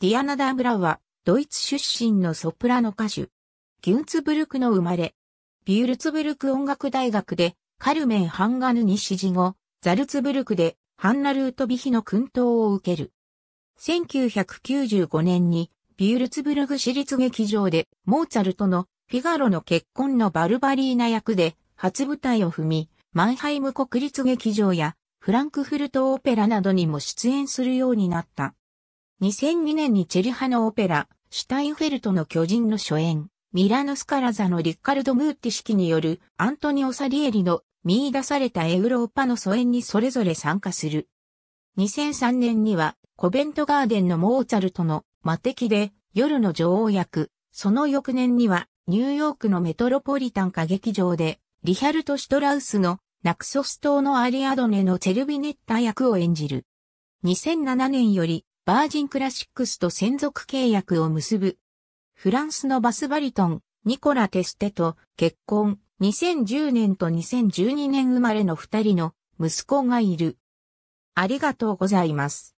ディアナ・ダー・ブラウは、ドイツ出身のソプラノ歌手。ギュンツブルクの生まれ。ビュルツブルク音楽大学で、カルメン・ハンガヌに指示後、ザルツブルクで、ハンナ・ルートビヒの訓導を受ける。1995年に、ビュルツブルク私立劇場で、モーツァルトのフィガロの結婚のバルバリーナ役で、初舞台を踏み、マンハイム国立劇場や、フランクフルトオペラなどにも出演するようになった。2002年にチェリハのオペラ、シュタインフェルトの巨人の初演、ミラノスカラザのリッカルド・ムーティ式によるアントニオ・サリエリの見出されたエウローパの疎遠にそれぞれ参加する。2003年にはコベントガーデンのモーツァルトの魔敵で夜の女王役、その翌年にはニューヨークのメトロポリタン歌劇場でリヒャルト・シュトラウスのナクソス島のアリアドネのチェルビネッタ役を演じる。2007年よりバージンクラシックスと専属契約を結ぶ。フランスのバスバリトン、ニコラ・テステと結婚、2010年と2012年生まれの二人の息子がいる。ありがとうございます。